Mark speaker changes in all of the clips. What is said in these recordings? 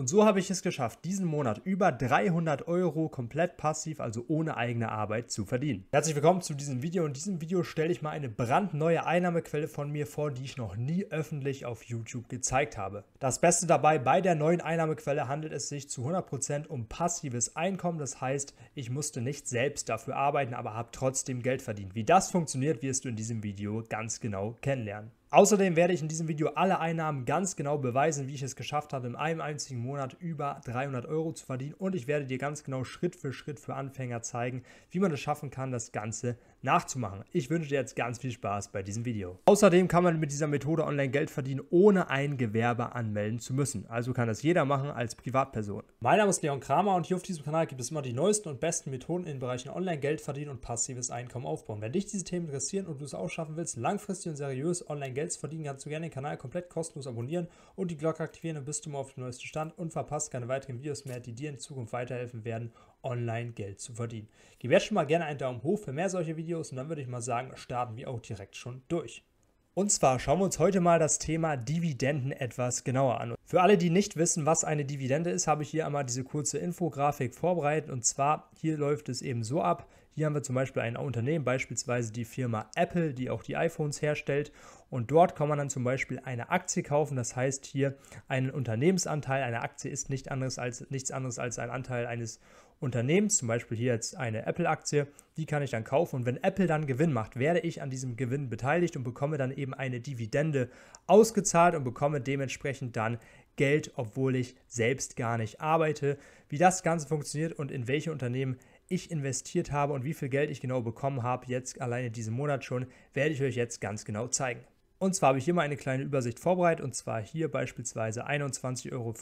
Speaker 1: Und so habe ich es geschafft, diesen Monat über 300 Euro komplett passiv, also ohne eigene Arbeit, zu verdienen. Herzlich willkommen zu diesem Video. In diesem Video stelle ich mal eine brandneue Einnahmequelle von mir vor, die ich noch nie öffentlich auf YouTube gezeigt habe. Das Beste dabei, bei der neuen Einnahmequelle handelt es sich zu 100% um passives Einkommen. Das heißt, ich musste nicht selbst dafür arbeiten, aber habe trotzdem Geld verdient. Wie das funktioniert, wirst du in diesem Video ganz genau kennenlernen. Außerdem werde ich in diesem Video alle Einnahmen ganz genau beweisen, wie ich es geschafft habe, in einem einzigen Monat über 300 Euro zu verdienen und ich werde dir ganz genau Schritt für Schritt für Anfänger zeigen, wie man es schaffen kann, das Ganze nachzumachen. Ich wünsche dir jetzt ganz viel Spaß bei diesem Video. Außerdem kann man mit dieser Methode online Geld verdienen, ohne ein Gewerbe anmelden zu müssen. Also kann das jeder machen als Privatperson. Mein Name ist Leon Kramer und hier auf diesem Kanal gibt es immer die neuesten und besten Methoden in den Bereichen online Geld verdienen und passives Einkommen aufbauen. Wenn dich diese Themen interessieren und du es auch schaffen willst, langfristig und seriös online Geld zu verdienen, kannst du gerne den Kanal komplett kostenlos abonnieren und die Glocke aktivieren, dann bist du immer auf dem neuesten Stand und verpasst keine weiteren Videos mehr, die dir in Zukunft weiterhelfen werden online Geld zu verdienen. Gebt jetzt schon mal gerne einen Daumen hoch für mehr solche Videos und dann würde ich mal sagen, starten wir auch direkt schon durch. Und zwar schauen wir uns heute mal das Thema Dividenden etwas genauer an. Für alle, die nicht wissen, was eine Dividende ist, habe ich hier einmal diese kurze Infografik vorbereitet. Und zwar, hier läuft es eben so ab. Hier haben wir zum Beispiel ein Unternehmen, beispielsweise die Firma Apple, die auch die iPhones herstellt. Und dort kann man dann zum Beispiel eine Aktie kaufen. Das heißt hier einen Unternehmensanteil. Eine Aktie ist nicht anderes als, nichts anderes als ein Anteil eines Unternehmens. Unternehmens, zum Beispiel hier jetzt eine Apple-Aktie, die kann ich dann kaufen und wenn Apple dann Gewinn macht, werde ich an diesem Gewinn beteiligt und bekomme dann eben eine Dividende ausgezahlt und bekomme dementsprechend dann Geld, obwohl ich selbst gar nicht arbeite. Wie das Ganze funktioniert und in welche Unternehmen ich investiert habe und wie viel Geld ich genau bekommen habe, jetzt alleine diesen Monat schon, werde ich euch jetzt ganz genau zeigen. Und zwar habe ich hier mal eine kleine Übersicht vorbereitet und zwar hier beispielsweise 21,50 Euro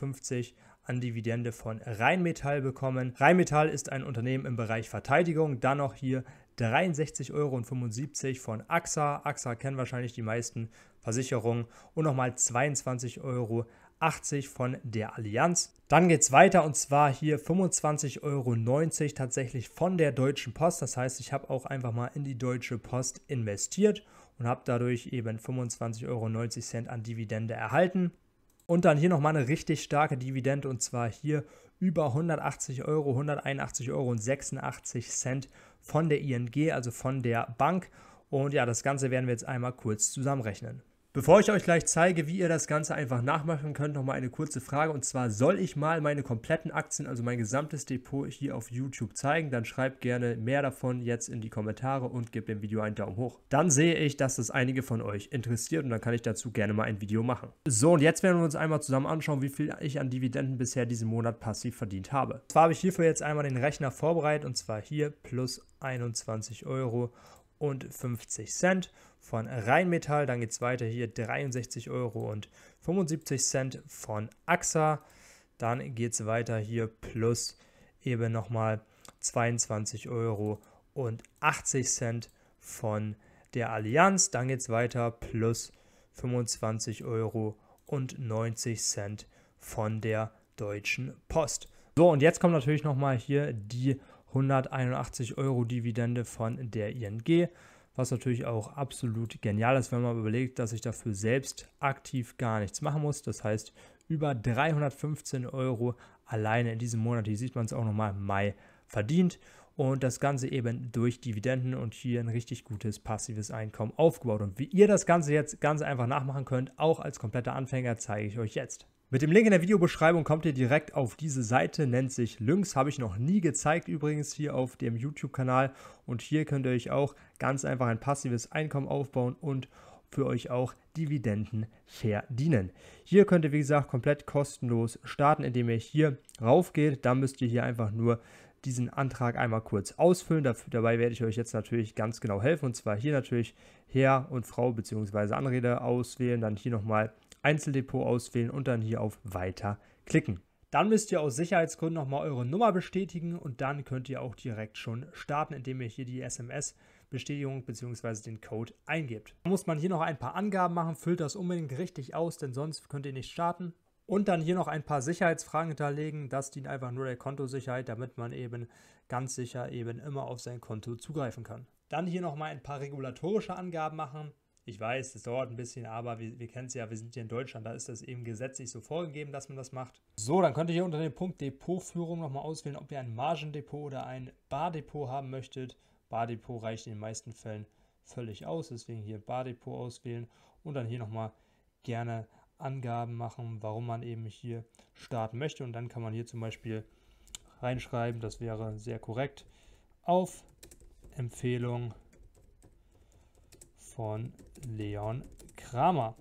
Speaker 1: an Dividende von Rheinmetall bekommen. Rheinmetall ist ein Unternehmen im Bereich Verteidigung. Dann noch hier 63,75 Euro von AXA. AXA kennen wahrscheinlich die meisten Versicherungen. Und nochmal 22,80 Euro 80 von der Allianz. Dann geht es weiter und zwar hier 25,90 Euro tatsächlich von der Deutschen Post. Das heißt, ich habe auch einfach mal in die Deutsche Post investiert und habe dadurch eben 25,90 Euro an Dividende erhalten. Und dann hier nochmal eine richtig starke Dividende und zwar hier über 180 Euro, 181,86 Euro von der ING, also von der Bank. Und ja, das Ganze werden wir jetzt einmal kurz zusammenrechnen. Bevor ich euch gleich zeige, wie ihr das Ganze einfach nachmachen könnt, nochmal eine kurze Frage. Und zwar soll ich mal meine kompletten Aktien, also mein gesamtes Depot hier auf YouTube zeigen? Dann schreibt gerne mehr davon jetzt in die Kommentare und gebt dem Video einen Daumen hoch. Dann sehe ich, dass das einige von euch interessiert und dann kann ich dazu gerne mal ein Video machen. So, und jetzt werden wir uns einmal zusammen anschauen, wie viel ich an Dividenden bisher diesen Monat passiv verdient habe. Und zwar habe ich hierfür jetzt einmal den Rechner vorbereitet und zwar hier plus 21 Euro und 50 Cent von Rheinmetall. Dann geht es weiter hier 63 Euro und 75 Cent von AXA. Dann geht es weiter hier plus eben nochmal 22 Euro und 80 Cent von der Allianz. Dann geht es weiter plus 25 Euro und 90 Cent von der Deutschen Post. So, und jetzt kommt natürlich nochmal hier die 181 Euro Dividende von der ING, was natürlich auch absolut genial ist, wenn man überlegt, dass ich dafür selbst aktiv gar nichts machen muss. Das heißt, über 315 Euro alleine in diesem Monat, hier sieht man es auch nochmal, Mai verdient und das Ganze eben durch Dividenden und hier ein richtig gutes passives Einkommen aufgebaut. Und wie ihr das Ganze jetzt ganz einfach nachmachen könnt, auch als kompletter Anfänger, zeige ich euch jetzt. Mit dem Link in der Videobeschreibung kommt ihr direkt auf diese Seite, nennt sich Lynx, habe ich noch nie gezeigt übrigens hier auf dem YouTube-Kanal und hier könnt ihr euch auch ganz einfach ein passives Einkommen aufbauen und für euch auch Dividenden verdienen. Hier könnt ihr, wie gesagt, komplett kostenlos starten, indem ihr hier rauf geht. Dann müsst ihr hier einfach nur diesen Antrag einmal kurz ausfüllen. Dafür, dabei werde ich euch jetzt natürlich ganz genau helfen. Und zwar hier natürlich Herr und Frau bzw. Anrede auswählen, dann hier nochmal Einzeldepot auswählen und dann hier auf Weiter klicken. Dann müsst ihr aus Sicherheitsgründen nochmal eure Nummer bestätigen und dann könnt ihr auch direkt schon starten, indem ihr hier die SMS Bestätigung bzw. den Code eingebt. Da muss man hier noch ein paar Angaben machen, füllt das unbedingt richtig aus, denn sonst könnt ihr nicht starten und dann hier noch ein paar Sicherheitsfragen hinterlegen. Das dient einfach nur der Kontosicherheit, damit man eben ganz sicher eben immer auf sein Konto zugreifen kann. Dann hier nochmal ein paar regulatorische Angaben machen. Ich weiß, es dauert ein bisschen, aber wir, wir kennen es ja, wir sind hier in Deutschland, da ist das eben gesetzlich so vorgegeben, dass man das macht. So, dann könnt ihr hier unter dem Punkt Depotführung nochmal auswählen, ob ihr ein Margendepot oder ein Bardepot haben möchtet. Bardepot reicht in den meisten Fällen völlig aus, deswegen hier Bardepot auswählen und dann hier nochmal gerne Angaben machen, warum man eben hier starten möchte. Und dann kann man hier zum Beispiel reinschreiben, das wäre sehr korrekt, auf Empfehlung von Leon Kramer.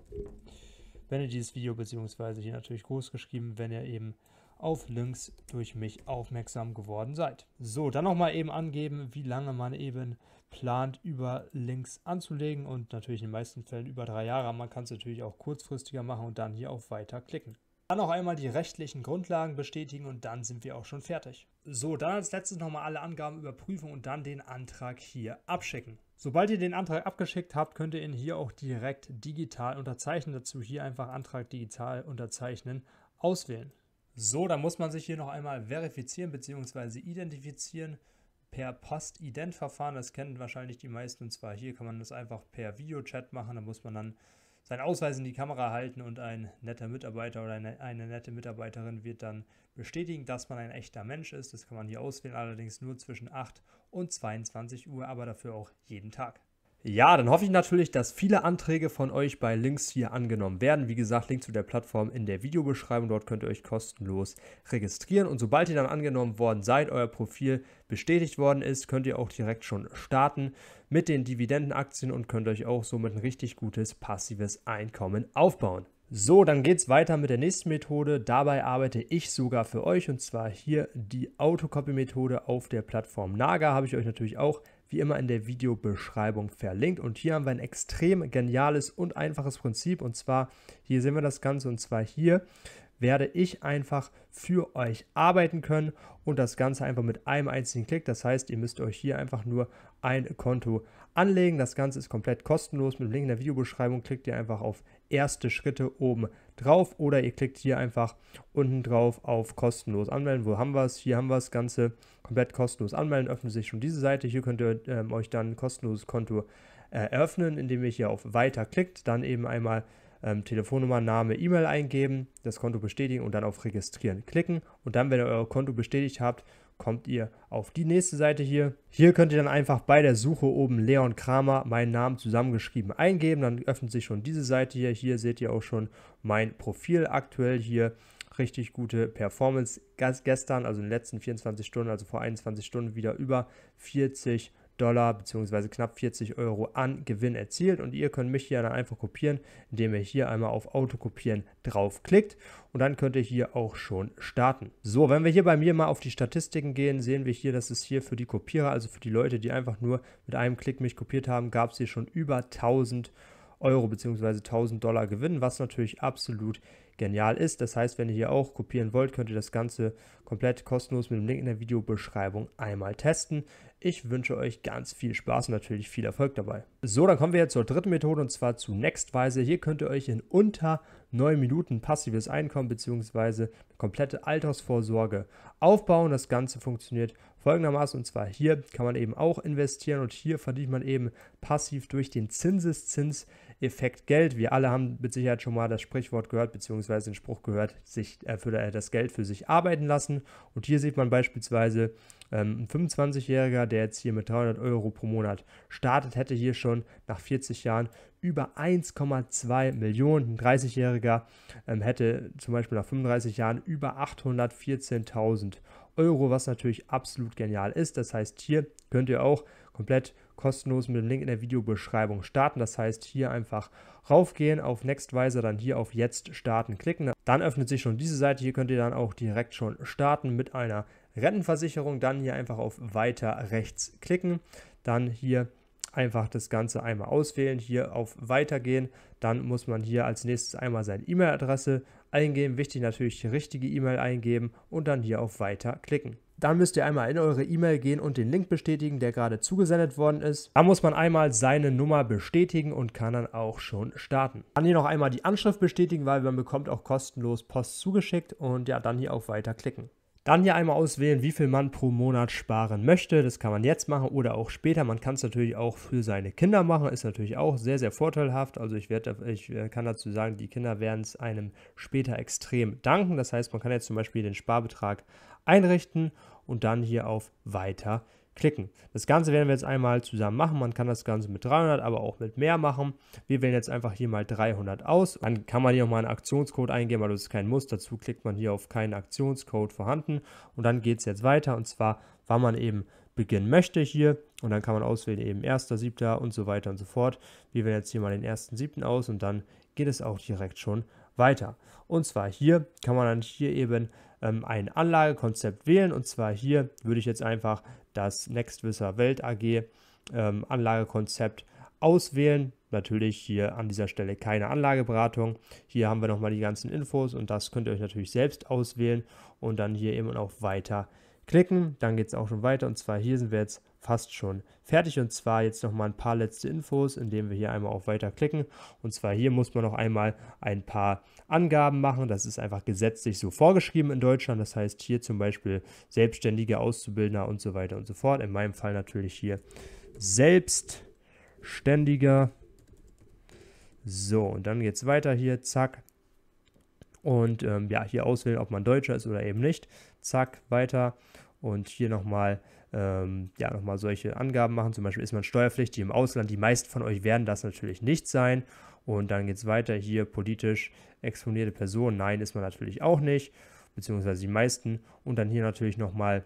Speaker 1: Wenn ihr dieses Video beziehungsweise hier natürlich groß geschrieben, wenn ihr eben auf Links durch mich aufmerksam geworden seid. So, dann nochmal eben angeben, wie lange man eben plant, über Links anzulegen und natürlich in den meisten Fällen über drei Jahre. Man kann es natürlich auch kurzfristiger machen und dann hier auf Weiter klicken. Dann noch einmal die rechtlichen Grundlagen bestätigen und dann sind wir auch schon fertig. So, dann als letztes nochmal alle Angaben überprüfen und dann den Antrag hier abschicken. Sobald ihr den Antrag abgeschickt habt, könnt ihr ihn hier auch direkt digital unterzeichnen. Dazu hier einfach Antrag digital unterzeichnen auswählen. So, dann muss man sich hier noch einmal verifizieren bzw. identifizieren per postident verfahren Das kennen wahrscheinlich die meisten. Und zwar hier kann man das einfach per Videochat machen. Da muss man dann seinen Ausweis in die Kamera halten und ein netter Mitarbeiter oder eine, eine nette Mitarbeiterin wird dann bestätigen, dass man ein echter Mensch ist. Das kann man hier auswählen, allerdings nur zwischen 8 und 22 Uhr, aber dafür auch jeden Tag. Ja, dann hoffe ich natürlich, dass viele Anträge von euch bei Links hier angenommen werden. Wie gesagt, Link zu der Plattform in der Videobeschreibung. Dort könnt ihr euch kostenlos registrieren. Und sobald ihr dann angenommen worden seid, euer Profil bestätigt worden ist, könnt ihr auch direkt schon starten mit den Dividendenaktien und könnt euch auch somit ein richtig gutes passives Einkommen aufbauen. So, dann geht es weiter mit der nächsten Methode. Dabei arbeite ich sogar für euch und zwar hier die Autocopy-Methode auf der Plattform Naga. Habe ich euch natürlich auch wie immer in der Videobeschreibung verlinkt. Und hier haben wir ein extrem geniales und einfaches Prinzip. Und zwar, hier sehen wir das Ganze, und zwar hier werde ich einfach für euch arbeiten können und das Ganze einfach mit einem einzigen Klick. Das heißt, ihr müsst euch hier einfach nur ein Konto anlegen. Das Ganze ist komplett kostenlos. Mit dem Link in der Videobeschreibung klickt ihr einfach auf erste Schritte oben drauf oder ihr klickt hier einfach unten drauf auf kostenlos anmelden. Wo haben wir es? Hier haben wir das Ganze komplett kostenlos anmelden. Öffnet sich schon diese Seite. Hier könnt ihr ähm, euch dann ein kostenloses Konto äh, eröffnen, indem ihr hier auf Weiter klickt. Dann eben einmal ähm, Telefonnummer, Name, E-Mail eingeben, das Konto bestätigen und dann auf Registrieren klicken. Und dann, wenn ihr euer Konto bestätigt habt, kommt ihr auf die nächste Seite hier. Hier könnt ihr dann einfach bei der Suche oben Leon Kramer meinen Namen zusammengeschrieben eingeben. Dann öffnet sich schon diese Seite hier. Hier seht ihr auch schon mein Profil aktuell hier. Richtig gute Performance gestern, also in den letzten 24 Stunden, also vor 21 Stunden wieder über 40 Dollar bzw. knapp 40 Euro an Gewinn erzielt. Und ihr könnt mich hier dann einfach kopieren, indem ihr hier einmal auf Autokopieren draufklickt. Und dann könnt ihr hier auch schon starten. So, wenn wir hier bei mir mal auf die Statistiken gehen, sehen wir hier, dass es hier für die Kopierer, also für die Leute, die einfach nur mit einem Klick mich kopiert haben, gab es hier schon über 1000 Euro bzw. 1000 Dollar Gewinn, was natürlich absolut genial ist. Das heißt, wenn ihr hier auch kopieren wollt, könnt ihr das Ganze komplett kostenlos mit dem Link in der Videobeschreibung einmal testen. Ich wünsche euch ganz viel Spaß und natürlich viel Erfolg dabei. So, dann kommen wir jetzt zur dritten Methode und zwar zu Nextwise. Hier könnt ihr euch in unter 9 Minuten passives Einkommen bzw. komplette Altersvorsorge aufbauen. Das Ganze funktioniert folgendermaßen und zwar hier kann man eben auch investieren und hier verdient man eben passiv durch den Zinseszins Effekt Geld. Wir alle haben mit Sicherheit schon mal das Sprichwort gehört, beziehungsweise den Spruch gehört, sich äh, für äh, das Geld für sich arbeiten lassen. Und hier sieht man beispielsweise, ähm, ein 25-Jähriger, der jetzt hier mit 300 Euro pro Monat startet, hätte hier schon nach 40 Jahren über 1,2 Millionen. Ein 30-Jähriger ähm, hätte zum Beispiel nach 35 Jahren über 814.000 Euro, was natürlich absolut genial ist. Das heißt, hier könnt ihr auch komplett kostenlos mit dem Link in der Videobeschreibung starten. Das heißt, hier einfach raufgehen, auf Nextvisor, dann hier auf Jetzt starten klicken. Dann öffnet sich schon diese Seite. Hier könnt ihr dann auch direkt schon starten mit einer Rentenversicherung. Dann hier einfach auf Weiter rechts klicken. Dann hier einfach das Ganze einmal auswählen, hier auf Weitergehen. Dann muss man hier als nächstes einmal seine E-Mail-Adresse eingeben. Wichtig natürlich die richtige E-Mail eingeben und dann hier auf Weiter klicken. Dann müsst ihr einmal in eure E-Mail gehen und den Link bestätigen, der gerade zugesendet worden ist. Da muss man einmal seine Nummer bestätigen und kann dann auch schon starten. Dann hier noch einmal die Anschrift bestätigen, weil man bekommt auch kostenlos Post zugeschickt und ja, dann hier auf Weiter klicken. Dann hier einmal auswählen, wie viel man pro Monat sparen möchte. Das kann man jetzt machen oder auch später. Man kann es natürlich auch für seine Kinder machen. Ist natürlich auch sehr, sehr vorteilhaft. Also ich, werd, ich äh, kann dazu sagen, die Kinder werden es einem später extrem danken. Das heißt, man kann jetzt zum Beispiel den Sparbetrag einrichten und dann hier auf Weiter gehen klicken. Das Ganze werden wir jetzt einmal zusammen machen. Man kann das Ganze mit 300, aber auch mit mehr machen. Wir wählen jetzt einfach hier mal 300 aus. Dann kann man hier mal einen Aktionscode eingeben, aber das ist kein Muss. Dazu klickt man hier auf keinen Aktionscode vorhanden. Und dann geht es jetzt weiter und zwar, wann man eben beginnen möchte hier. Und dann kann man auswählen eben 1.7. und so weiter und so fort. Wir wählen jetzt hier mal den 1.7. aus und dann geht es auch direkt schon weiter. Und zwar hier kann man dann hier eben ähm, ein Anlagekonzept wählen. Und zwar hier würde ich jetzt einfach das NextWisser Welt AG ähm, Anlagekonzept auswählen. Natürlich hier an dieser Stelle keine Anlageberatung. Hier haben wir nochmal die ganzen Infos und das könnt ihr euch natürlich selbst auswählen und dann hier eben auch weiter klicken. Dann geht es auch schon weiter und zwar hier sind wir jetzt fast schon fertig. Und zwar jetzt noch mal ein paar letzte Infos, indem wir hier einmal auf Weiter klicken. Und zwar hier muss man noch einmal ein paar Angaben machen. Das ist einfach gesetzlich so vorgeschrieben in Deutschland. Das heißt hier zum Beispiel Selbstständige, Auszubildender und so weiter und so fort. In meinem Fall natürlich hier Selbstständiger. So, und dann geht es weiter hier, zack. Und ähm, ja, hier auswählen, ob man Deutscher ist oder eben nicht. Zack, weiter. Und hier nochmal mal ähm, ja, nochmal solche Angaben machen. Zum Beispiel ist man steuerpflichtig im Ausland. Die meisten von euch werden das natürlich nicht sein. Und dann geht es weiter hier politisch exponierte Person. Nein, ist man natürlich auch nicht, beziehungsweise die meisten. Und dann hier natürlich nochmal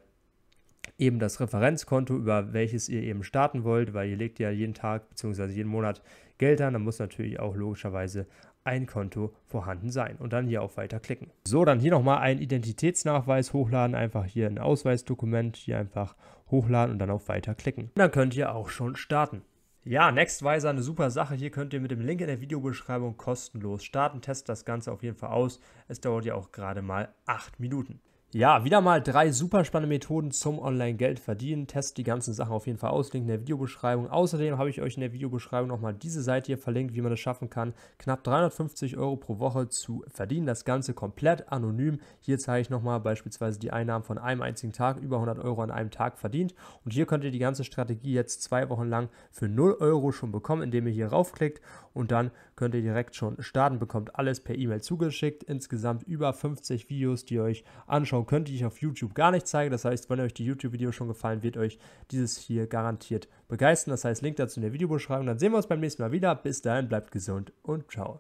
Speaker 1: eben das Referenzkonto, über welches ihr eben starten wollt, weil ihr legt ja jeden Tag bzw. jeden Monat Geld an. Da muss natürlich auch logischerweise ein Konto vorhanden sein. Und dann hier auf Weiter klicken. So, dann hier nochmal einen Identitätsnachweis hochladen. Einfach hier ein Ausweisdokument, hier einfach hochladen und dann auf Weiter klicken. Und dann könnt ihr auch schon starten. Ja, Nextwiser, eine super Sache. Hier könnt ihr mit dem Link in der Videobeschreibung kostenlos starten. Testet das Ganze auf jeden Fall aus. Es dauert ja auch gerade mal 8 Minuten. Ja, wieder mal drei super spannende Methoden zum Online-Geld verdienen. Test die ganzen Sachen auf jeden Fall aus. Link in der Videobeschreibung. Außerdem habe ich euch in der Videobeschreibung nochmal diese Seite hier verlinkt, wie man es schaffen kann, knapp 350 Euro pro Woche zu verdienen. Das Ganze komplett anonym. Hier zeige ich nochmal beispielsweise die Einnahmen von einem einzigen Tag, über 100 Euro an einem Tag verdient. Und hier könnt ihr die ganze Strategie jetzt zwei Wochen lang für 0 Euro schon bekommen, indem ihr hier raufklickt und dann könnt ihr direkt schon starten. Bekommt alles per E-Mail zugeschickt. Insgesamt über 50 Videos, die ihr euch anschauen Genau könnte ich auf YouTube gar nicht zeigen. Das heißt, wenn euch die YouTube-Videos schon gefallen, wird euch dieses hier garantiert begeistern. Das heißt, Link dazu in der Videobeschreibung. Dann sehen wir uns beim nächsten Mal wieder. Bis dahin, bleibt gesund und ciao.